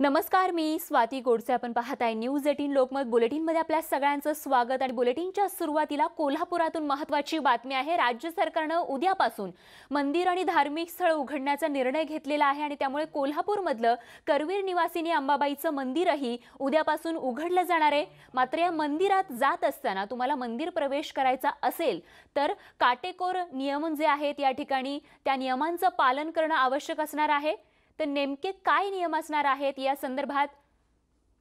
नमस्कार मी स्वाती गोडसे आपण पाहताय न्यूज एटीन लोकमत बुलेटिनमध्ये आपल्या सगळ्यांचं स्वागत आणि बुलेटिनच्या सुरुवातीला कोल्हापुरातून महत्त्वाची बातमी आहे राज्य सरकारनं उद्यापासून मंदिर आणि धार्मिक स्थळ उघडण्याचा निर्णय घेतलेला आहे आणि त्यामुळे कोल्हापूरमधलं करवीर निवासिनी अंबाबाईचं मंदिरही उद्यापासून उघडलं जाणार आहे मात्र या मंदिरात जात असताना तुम्हाला मंदिर प्रवेश करायचा असेल तर काटेकोर नियम जे आहेत या ठिकाणी त्या नियमांचं पालन करणं आवश्यक असणार आहे तर नेमके काय नियम असणार आहेत या संदर्भात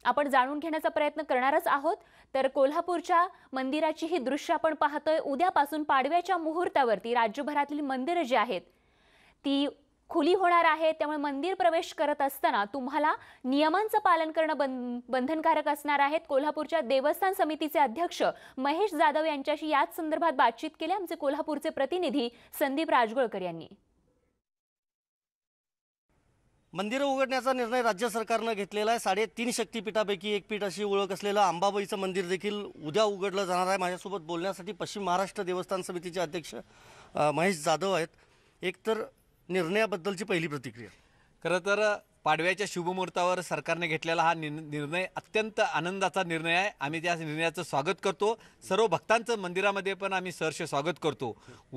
आपण जाणून घेण्याचा प्रयत्न करणारच आहोत तर कोल्हापूरच्या मंदिराची ही दृश्य आपण पाहतोय उद्यापासून पाडव्याच्या मुहूर्तावरती राज्यभरातली मंदिरं जी आहेत ती खुली होणार आहे त्यामुळे मंदिर प्रवेश करत असताना तुम्हाला नियमांचं पालन करणं बं बंधनकारक असणार आहेत कोल्हापूरच्या देवस्थान समितीचे अध्यक्ष महेश जाधव यांच्याशी याच संदर्भात बातचीत केली आमचे कोल्हापूरचे प्रतिनिधी संदीप राजगोळकर यांनी मंदिरं उघडण्याचा निर्णय राज्य सरकारनं घेतलेला आहे साडेतीन शक्तीपीठापैकी एक पीठ अशी ओळख असलेलं अंबाबाईचं मंदिर देखील उद्या उघडलं जाणार आहे माझ्यासोबत बोलण्यासाठी पश्चिम महाराष्ट्र देवस्थान समितीचे अध्यक्ष महेश जाधव आहेत एकतर निर्णयाबद्दलची पहिली प्रतिक्रिया खरं तर पाडव्याच्या शुभमुहूर्तावर सरकारने घेतलेला हा निर्णय अत्यंत आनंदाचा निर्णय आहे आम्ही त्या निर्णयाचं स्वागत करतो सर्व भक्तांचं मंदिरामध्ये पण आम्ही सहर्ष स्वागत करतो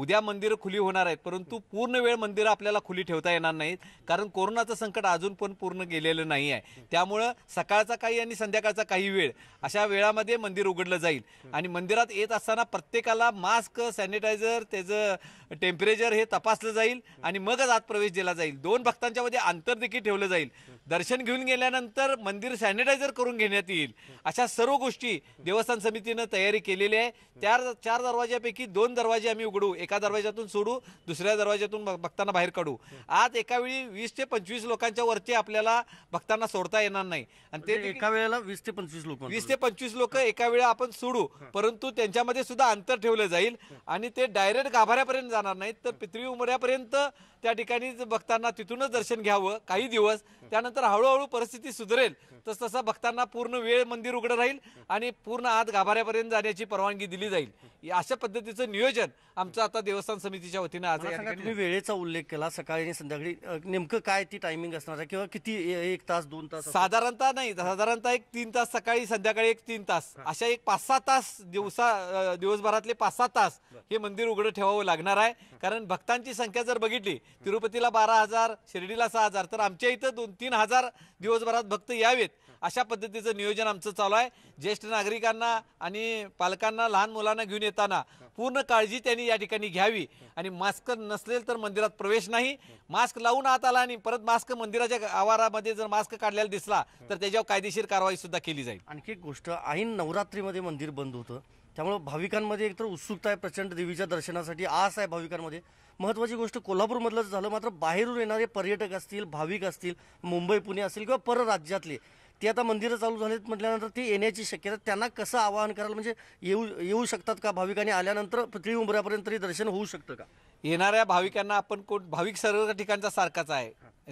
उद्या मंदिरं खुली होणार आहेत परंतु पूर्ण वेळ मंदिरं आपल्याला खुली ठेवता येणार नाहीत कारण कोरोनाचं संकट अजून पण पूर्ण गेलेलं नाही आहे त्यामुळं सकाळचा काही आणि संध्याकाळचा काही वेळ अशा वेळामध्ये मंदिर उघडलं जाईल आणि मंदिरात येत असताना प्रत्येकाला मास्क सॅनिटायझर त्याचं टेम्परेचर हे तपासलं जाईल आणि मगच आत प्रवेश दिला जाईल दोन भक्तांच्यामध्ये अंतर देखील ठेवलं जाईल الليل दर्शन घेऊन गेल्यानंतर मंदिर सॅनिटायझर करून घेण्यात येईल अशा सर्व गोष्टी देवस्थान समितीनं तयारी केलेली आहे त्या चार दरवाज्यापैकी दोन दरवाजे आम्ही उघडू एका दरवाज्यातून सोडू दुसऱ्या दरवाज्यातून भक्तांना बाहेर काढू आज एका वेळी वीस ते पंचवीस लोकांच्या वरती आपल्याला भक्तांना सोडता येणार नाही आणि ते म्हणजे एका वेळेला वीस ते पंचवीस लोक वीस ते पंचवीस लोक एका वेळेला आपण सोडू परंतु त्यांच्यामध्ये सुद्धा अंतर ठेवलं जाईल आणि ते डायरेक्ट गाभाऱ्यापर्यंत जाणार नाहीत तर पितळी उमऱ्यापर्यंत त्या ठिकाणी भक्तांना तिथूनच दर्शन घ्यावं काही दिवस त्यानंतर त्यानंतर हळूहळू परिस्थिती सुधरेल तस तसा भक्तांना पूर्ण वेळ मंदिर उघडं राहील आणि पूर्ण आत गाभाऱ्यापर्यंत जाण्याची परवानगी दिली जाईल अशा पद्धतीचं नियोजन आमचं आता देवस्थान समितीच्या वतीने आज तुम्ही वेळेचा उल्लेख केला सकाळी आणि संध्याकाळी नेमकं काय ती टायमिंग असणार आहे किंवा किती एक तास दोन तास साधारणतः नाही साधारणतः एक तीन तास सकाळी संध्याकाळी एक तीन तास अशा एक पाच सहा तास दिवसा दिवसभरातले पाच सहा तास हे मंदिर उघडं ठेवावं लागणार आहे कारण भक्तांची संख्या जर बघितली तिरुपतीला बारा हजार शिर्डीला सहा हजार तर आमच्या इथं दोन तीन हजार दिवसभरात भक्त यावेत अशा पद्धतीचं नियोजन आमचं चालू आहे ज्येष्ठ नागरिकांना आणि पालकांना लहान मुलांना घेऊन येताना पूर्ण काळजी त्यांनी या ठिकाणी घ्यावी आणि मास्क नसलेल तर मंदिरात प्रवेश नाही मास्क लावून आत आला आणि परत मास्क मंदिराच्या आवारामध्ये जर मास्क काढलेला दिसला तर त्याच्यावर कायदेशीर कारवाई सुद्धा केली जाईल आणखी एक गोष्ट ऐन नवरात्रीमध्ये मंदिर बंद होतं त्यामुळं भाविकांमध्ये एकतर उत्सुकता आहे प्रचंड देवीच्या दर्शनासाठी आस आहे भाविकांमध्ये महत्त्वाची गोष्ट कोल्हापूरमधलंच झालं मात्र बाहेरून येणारे पर्यटक असतील भाविक असतील मुंबई पुणे असतील किंवा परराज्यातले ते आता मंदिरं चालू झालेत म्हटल्यानंतर ते येण्याची शक्यता त्यांना कसं आवाहन करायला म्हणजे येऊ येऊ शकतात का भाविकांनी आल्यानंतर पृथ्वी उंबऱ्यापर्यंत तरी दर्शन होऊ शकतं का येणाऱ्या भाविकांना आपण कोण भाविक सर्व ठिकाणचा सारखाच आहे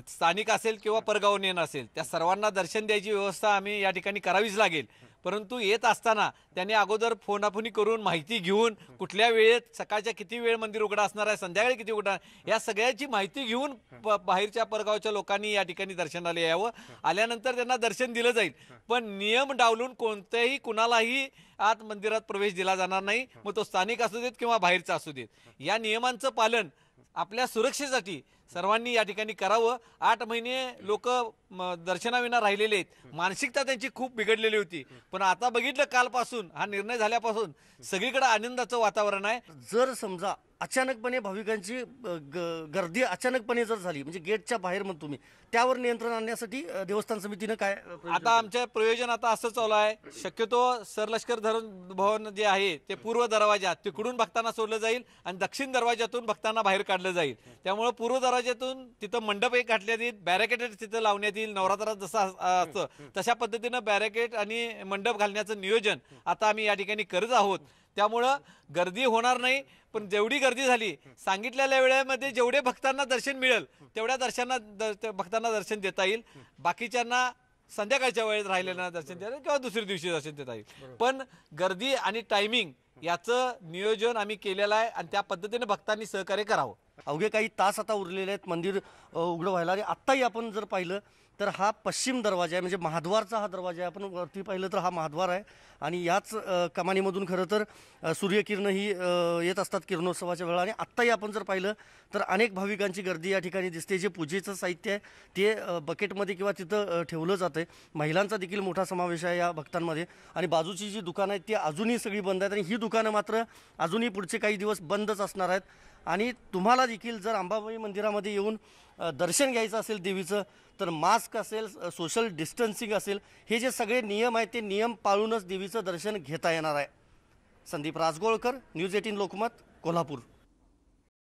स्थानिक असेल किंवा परगावून येणं असेल त्या सर्वांना दर्शन द्यायची व्यवस्था आम्ही या ठिकाणी करावीच लागेल परंतु येत असताना त्यांनी अगोदर फोनाफोनी करून माहिती घेऊन कुठल्या वेळेत सकाळच्या किती वेळ मंदिर उघडा असणार आहे संध्याकाळी किती उघडा या सगळ्याची माहिती घेऊन बाहेरच्या परगावच्या लोकांनी या ठिकाणी दर्शनाला यावं आल्यानंतर त्यांना दर्शन दिलं जाईल पण नियम डावलून कोणत्याही कुणालाही आत मंदिरात प्रवेश दिला जाणार नाही मग तो स्थानिक असू देत किंवा बाहेरचा असू देत या नियमांचं पालन आपल्या सुरक्षेसाठी सर्वांनी या ठिकाणी करावं आठ महिने लोक दर्शनाविना राहिलेले आहेत मानसिकता त्यांची खूप बिघडलेली होती पण आता बघितलं कालपासून हा निर्णय झाल्यापासून सगळीकडे आनंदाचं वातावरण आहे जर समजा अचानकपणे भाविकांची गर्दी अचानकपणे जर झाली म्हणजे गेटच्या बाहेर म्हणतो तुम्ही त्यावर नियंत्रण आणण्यासाठी देवस्थान समितीनं काय आता आमच्या प्रयोजन आता असं चालू आहे शक्यतो सरलष्कर धरण भवन जे आहे ते पूर्व दरवाजा तिकडून भक्तांना सोडलं जाईल आणि दक्षिण दरवाजातून भक्तांना बाहेर काढलं जाईल त्यामुळे पूर्व दरवाजा दरवाज्यातून तिथं मंडप एक घातण्यात येईल बॅरिकेडेड तिथं लावण्यात येईल नवरात्रात जसं असतं तशा पद्धतीनं बॅरिकेड आणि मंडप घालण्याचं नियोजन आता आम्ही या ठिकाणी करत आहोत त्यामुळं गर्दी होणार नाही पण जेवढी गर्दी झाली सांगितलेल्या वेळेमध्ये जेवढे भक्तांना दर्शन मिळेल तेवढ्या दर्शना भक्तांना दर्शन देता येईल बाकीच्यांना संध्याकाळच्या वेळेत राहिलेल्या दर्शन देता येईल किंवा दुसऱ्या दिवशी दर्शन देता येईल पण गर्दी आणि टायमिंग याचं नियोजन आम्ही केलेलं आहे आणि त्या पद्धतीने भक्तांनी सहकार्य करावं अवघे काही तास आता उरलेले आहेत मंदिर उघडं व्हायला आणि आत्ताही आपण जर पाहिलं तर हा पश्चिम दरवाजा आहे म्हणजे महाद्वारचा हा दरवाजा आहे आपण वरती पाहिलं तर हा महाद्वार आहे आणि याच कमानीमधून खरं तर सूर्यकिरणं ही येत असतात किरणोत्सवाच्या वेळा आणि आत्ताही आपण जर पाहिलं तर अनेक भाविकांची गर्दी या ठिकाणी दिसते जे पूजेचं साहित्य आहे ते बकेटमध्ये किंवा तिथं ठेवलं जातं आहे महिलांचा देखील मोठा समावेश आहे या भक्तांमध्ये आणि बाजूची जी दुकानं आहेत ती अजूनही सगळी बंद आहेत आणि ही दुकानं मात्र अजूनही पुढचे काही दिवस बंदच असणार आहेत आणि तुम्हाला देखील जर अंबाबाई मंदिरामध्ये येऊन दर्शन घ्यायचं असेल देवीचं तर मास्क असेल सोशल डिस्टन्सिंग असेल हे जे सगळे नियम आहेत ते नियम पाळूनच देवीचं दर्शन घेता येणार आहे संदीप राजगोळकर न्यूज एटीन लोकमत कोल्हापूर